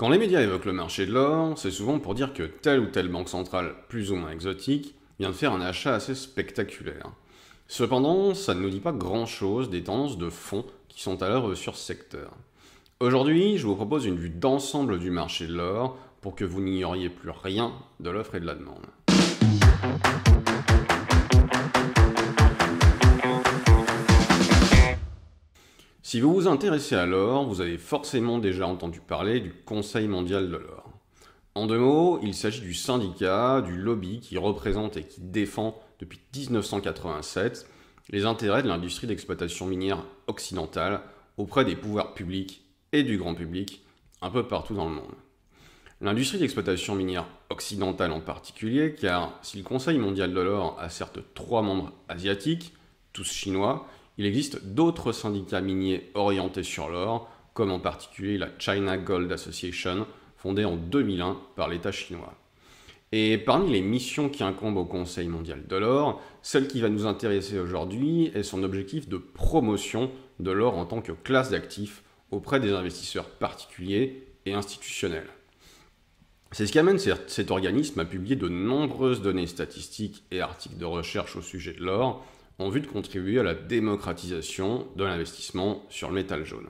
Quand les médias évoquent le marché de l'or, c'est souvent pour dire que telle ou telle banque centrale, plus ou moins exotique, vient de faire un achat assez spectaculaire. Cependant, ça ne nous dit pas grand-chose des tendances de fonds qui sont à l'heure sur ce secteur. Aujourd'hui, je vous propose une vue d'ensemble du marché de l'or pour que vous n'ignoriez plus rien de l'offre et de la demande. Si vous vous intéressez à l'or, vous avez forcément déjà entendu parler du Conseil mondial de l'or. En deux mots, il s'agit du syndicat, du lobby qui représente et qui défend depuis 1987 les intérêts de l'industrie d'exploitation minière occidentale auprès des pouvoirs publics et du grand public un peu partout dans le monde. L'industrie d'exploitation minière occidentale en particulier, car si le Conseil mondial de l'or a certes trois membres asiatiques, tous chinois, il existe d'autres syndicats miniers orientés sur l'or, comme en particulier la China Gold Association, fondée en 2001 par l'État chinois. Et parmi les missions qui incombent au Conseil mondial de l'or, celle qui va nous intéresser aujourd'hui est son objectif de promotion de l'or en tant que classe d'actifs auprès des investisseurs particuliers et institutionnels. C'est ce qui amène cet organisme à publier de nombreuses données statistiques et articles de recherche au sujet de l'or, en vue de contribuer à la démocratisation de l'investissement sur le métal jaune.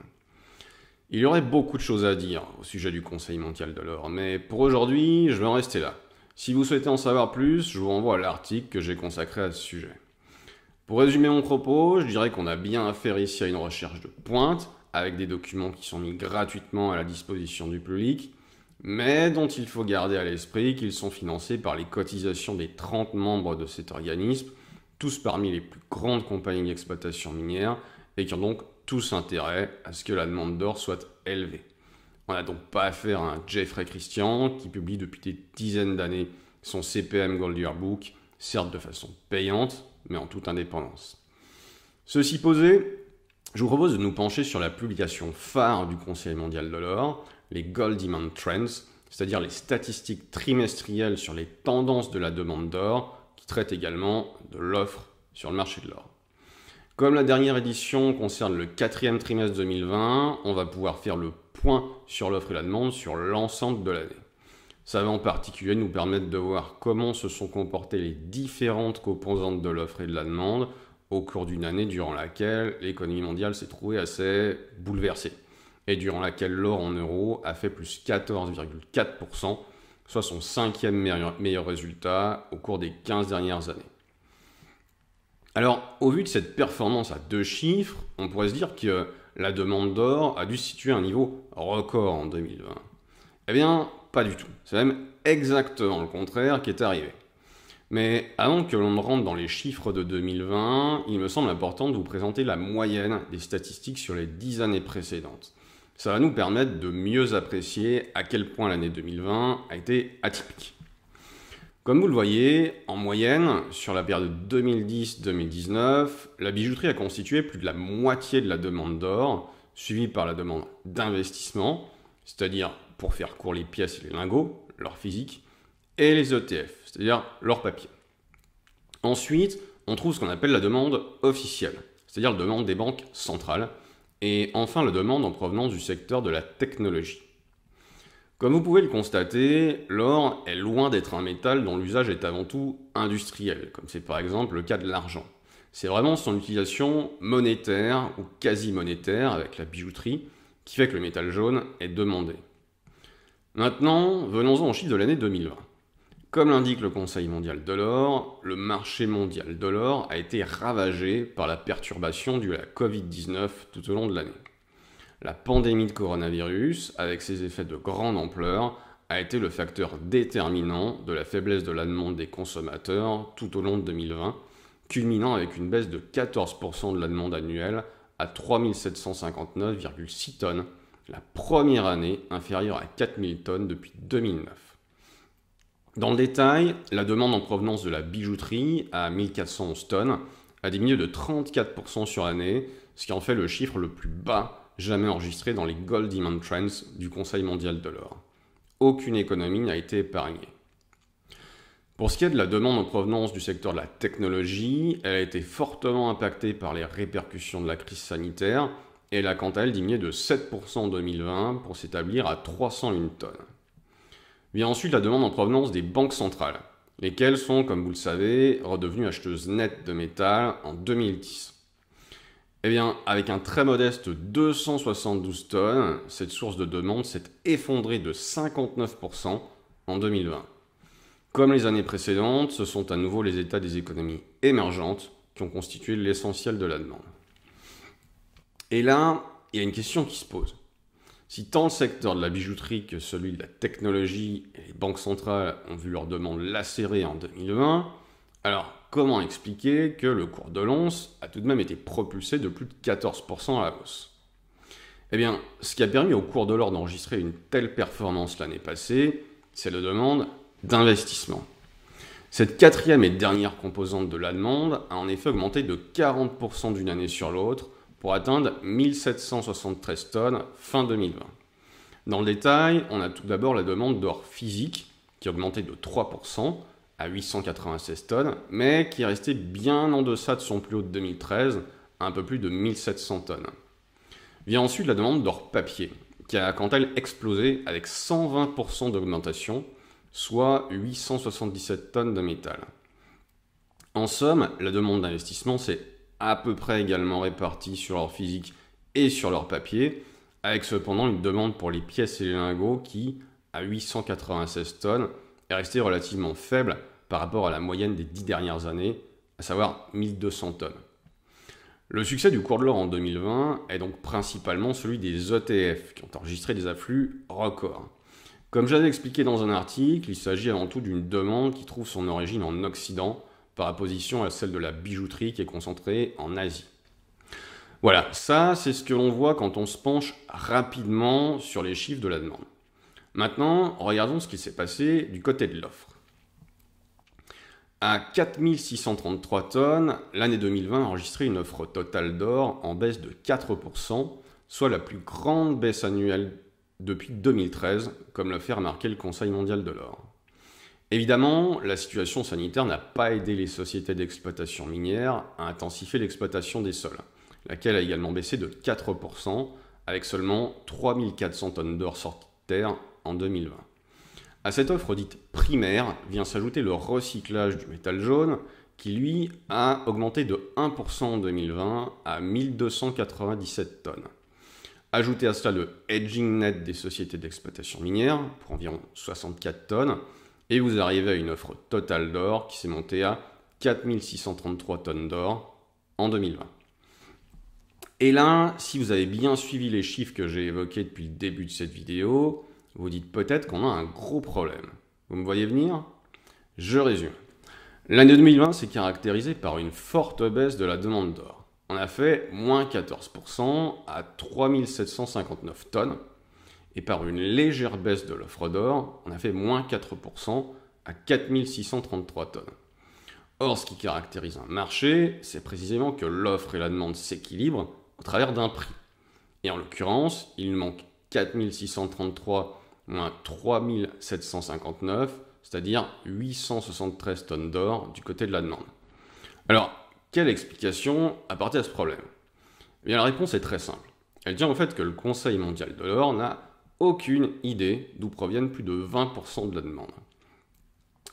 Il y aurait beaucoup de choses à dire au sujet du Conseil mondial de l'or, mais pour aujourd'hui, je vais en rester là. Si vous souhaitez en savoir plus, je vous renvoie à l'article que j'ai consacré à ce sujet. Pour résumer mon propos, je dirais qu'on a bien affaire ici à une recherche de pointe, avec des documents qui sont mis gratuitement à la disposition du public, mais dont il faut garder à l'esprit qu'ils sont financés par les cotisations des 30 membres de cet organisme, tous parmi les plus grandes compagnies d'exploitation minière et qui ont donc tous intérêt à ce que la demande d'or soit élevée. On n'a donc pas affaire à un Jeffrey Christian qui publie depuis des dizaines d'années son CPM Gold Yearbook, certes de façon payante, mais en toute indépendance. Ceci posé, je vous propose de nous pencher sur la publication phare du Conseil mondial de l'or, les Gold Demand Trends, c'est-à-dire les statistiques trimestrielles sur les tendances de la demande d'or qui traite également de l'offre sur le marché de l'or. Comme la dernière édition concerne le quatrième trimestre 2020, on va pouvoir faire le point sur l'offre et la demande sur l'ensemble de l'année. Ça va en particulier nous permettre de voir comment se sont comportées les différentes composantes de l'offre et de la demande au cours d'une année durant laquelle l'économie mondiale s'est trouvée assez bouleversée et durant laquelle l'or en euros a fait plus 14,4% soit son cinquième meilleur, résultat au cours des 15 dernières années. Alors, au vu de cette performance à deux chiffres, on pourrait se dire que la demande d'or a dû situer un niveau record en 2020. Eh bien, pas du tout. C'est même exactement le contraire qui est arrivé. Mais avant que l'on ne rentre dans les chiffres de 2020, il me semble important de vous présenter la moyenne des statistiques sur les 10 années précédentes ça va nous permettre de mieux apprécier à quel point l'année 2020 a été atypique. Comme vous le voyez, en moyenne, sur la période 2010-2019, la bijouterie a constitué plus de la moitié de la demande d'or, suivie par la demande d'investissement, c'est-à-dire pour faire court les pièces et les lingots, leur physique, et les ETF, c'est-à-dire leur papier. Ensuite, on trouve ce qu'on appelle la demande officielle, c'est-à-dire la demande des banques centrales, et enfin la demande en provenance du secteur de la technologie. Comme vous pouvez le constater, l'or est loin d'être un métal dont l'usage est avant tout industriel, comme c'est par exemple le cas de l'argent. C'est vraiment son utilisation monétaire ou quasi-monétaire avec la bijouterie qui fait que le métal jaune est demandé. Maintenant, venons-en aux chiffres de l'année 2020. Comme l'indique le Conseil mondial de l'or, le marché mondial de l'or a été ravagé par la perturbation due à la Covid-19 tout au long de l'année. La pandémie de coronavirus, avec ses effets de grande ampleur, a été le facteur déterminant de la faiblesse de la demande des consommateurs tout au long de 2020, culminant avec une baisse de 14% de la demande annuelle à 3759,6 tonnes, la première année inférieure à 4000 tonnes depuis 2009. Dans le détail, la demande en provenance de la bijouterie à 1411 tonnes a diminué de 34% sur l'année, ce qui en fait le chiffre le plus bas jamais enregistré dans les Gold Demand Trends du Conseil mondial de l'or. Aucune économie n'a été épargnée. Pour ce qui est de la demande en provenance du secteur de la technologie, elle a été fortement impactée par les répercussions de la crise sanitaire et elle a quant à elle diminué de 7% en 2020 pour s'établir à 301 tonnes. Vient ensuite la demande en provenance des banques centrales, lesquelles sont, comme vous le savez, redevenues acheteuses nettes de métal en 2010. Eh bien, avec un très modeste 272 tonnes, cette source de demande s'est effondrée de 59% en 2020. Comme les années précédentes, ce sont à nouveau les États des économies émergentes qui ont constitué l'essentiel de la demande. Et là, il y a une question qui se pose. Si tant le secteur de la bijouterie que celui de la technologie et les banques centrales ont vu leur demande lacérée en 2020, alors comment expliquer que le cours de l'once a tout de même été propulsé de plus de 14% à la hausse Eh bien, ce qui a permis au cours de l'or d'enregistrer une telle performance l'année passée, c'est la demande d'investissement. Cette quatrième et dernière composante de la demande a en effet augmenté de 40% d'une année sur l'autre, pour atteindre 1773 tonnes fin 2020. Dans le détail, on a tout d'abord la demande d'or physique, qui a augmenté de 3% à 896 tonnes, mais qui est restée bien en deçà de son plus haut de 2013, un peu plus de 1700 tonnes. Vient ensuite la demande d'or papier, qui a quant à elle explosé avec 120% d'augmentation, soit 877 tonnes de métal. En somme, la demande d'investissement c'est à peu près également répartis sur leur physique et sur leur papier, avec cependant une demande pour les pièces et les lingots qui, à 896 tonnes, est restée relativement faible par rapport à la moyenne des dix dernières années, à savoir 1200 tonnes. Le succès du cours de l'or en 2020 est donc principalement celui des ETF, qui ont enregistré des afflux records. Comme j'avais expliqué dans un article, il s'agit avant tout d'une demande qui trouve son origine en Occident, par opposition à celle de la bijouterie qui est concentrée en Asie. Voilà, ça c'est ce que l'on voit quand on se penche rapidement sur les chiffres de la demande. Maintenant, regardons ce qui s'est passé du côté de l'offre. À 4633 tonnes, l'année 2020 a enregistré une offre totale d'or en baisse de 4%, soit la plus grande baisse annuelle depuis 2013, comme l'a fait remarquer le Conseil mondial de l'or. Évidemment, la situation sanitaire n'a pas aidé les sociétés d'exploitation minière à intensifier l'exploitation des sols, laquelle a également baissé de 4%, avec seulement 3400 tonnes d'or sorties de terre en 2020. À cette offre dite primaire vient s'ajouter le recyclage du métal jaune, qui lui a augmenté de 1% en 2020 à 1297 tonnes. Ajoutez à cela le hedging net des sociétés d'exploitation minière, pour environ 64 tonnes, et vous arrivez à une offre totale d'or qui s'est montée à 4633 tonnes d'or en 2020. Et là, si vous avez bien suivi les chiffres que j'ai évoqués depuis le début de cette vidéo, vous dites peut-être qu'on a un gros problème. Vous me voyez venir Je résume. L'année 2020 s'est caractérisée par une forte baisse de la demande d'or. On a fait moins 14% à 3759 tonnes, et par une légère baisse de l'offre d'or, on a fait moins 4% à 4633 tonnes. Or, ce qui caractérise un marché, c'est précisément que l'offre et la demande s'équilibrent au travers d'un prix. Et en l'occurrence, il manque 4633 moins 3759, c'est-à-dire 873 tonnes d'or du côté de la demande. Alors, quelle explication apporter à ce problème eh bien, la réponse est très simple. Elle tient au fait que le Conseil mondial de l'or n'a aucune idée d'où proviennent plus de 20% de la demande.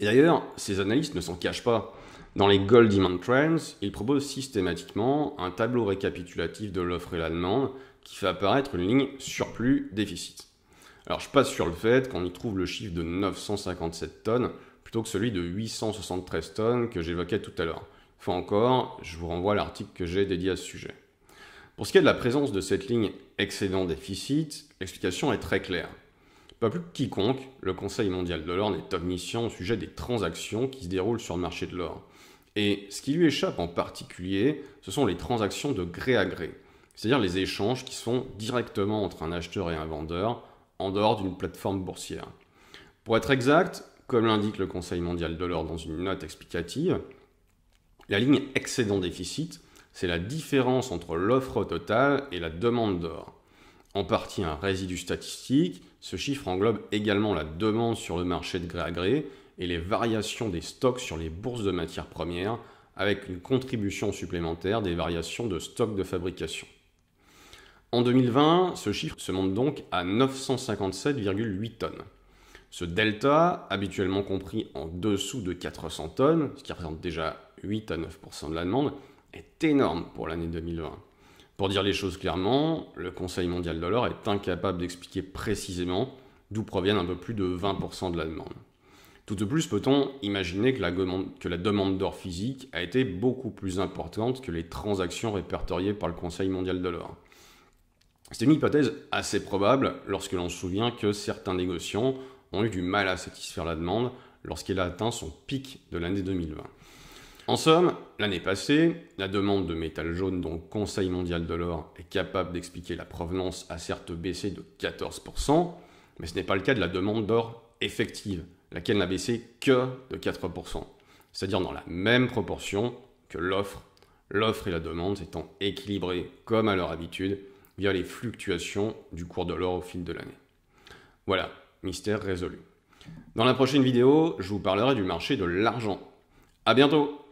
Et d'ailleurs, ces analystes ne s'en cachent pas. Dans les Gold Demand Trends, ils proposent systématiquement un tableau récapitulatif de l'offre et la demande qui fait apparaître une ligne surplus-déficit. Alors je passe sur le fait qu'on y trouve le chiffre de 957 tonnes plutôt que celui de 873 tonnes que j'évoquais tout à l'heure. Enfin encore, je vous renvoie à l'article que j'ai dédié à ce sujet. Pour ce qui est de la présence de cette ligne excédent-déficit, l'explication est très claire. Pas plus que quiconque, le Conseil mondial de l'or n'est omniscient au sujet des transactions qui se déroulent sur le marché de l'or. Et ce qui lui échappe en particulier, ce sont les transactions de gré à gré, c'est-à-dire les échanges qui sont directement entre un acheteur et un vendeur, en dehors d'une plateforme boursière. Pour être exact, comme l'indique le Conseil mondial de l'or dans une note explicative, la ligne excédent-déficit c'est la différence entre l'offre totale et la demande d'or. En partie un résidu statistique, ce chiffre englobe également la demande sur le marché de gré à gré et les variations des stocks sur les bourses de matières premières, avec une contribution supplémentaire des variations de stocks de fabrication. En 2020, ce chiffre se monte donc à 957,8 tonnes. Ce delta, habituellement compris en dessous de 400 tonnes, ce qui représente déjà 8 à 9% de la demande, est énorme pour l'année 2020. Pour dire les choses clairement, le Conseil mondial de l'or est incapable d'expliquer précisément d'où proviennent un peu plus de 20% de la demande. Tout de plus, peut-on imaginer que la, que la demande d'or physique a été beaucoup plus importante que les transactions répertoriées par le Conseil mondial de l'or C'est une hypothèse assez probable lorsque l'on se souvient que certains négociants ont eu du mal à satisfaire la demande lorsqu'elle a atteint son pic de l'année 2020. En somme, l'année passée, la demande de métal jaune dont le Conseil mondial de l'or est capable d'expliquer la provenance a certes baissé de 14%, mais ce n'est pas le cas de la demande d'or effective, laquelle n'a baissé que de 4%, c'est-à-dire dans la même proportion que l'offre, l'offre et la demande s'étant équilibrées comme à leur habitude via les fluctuations du cours de l'or au fil de l'année. Voilà, mystère résolu. Dans la prochaine vidéo, je vous parlerai du marché de l'argent. À bientôt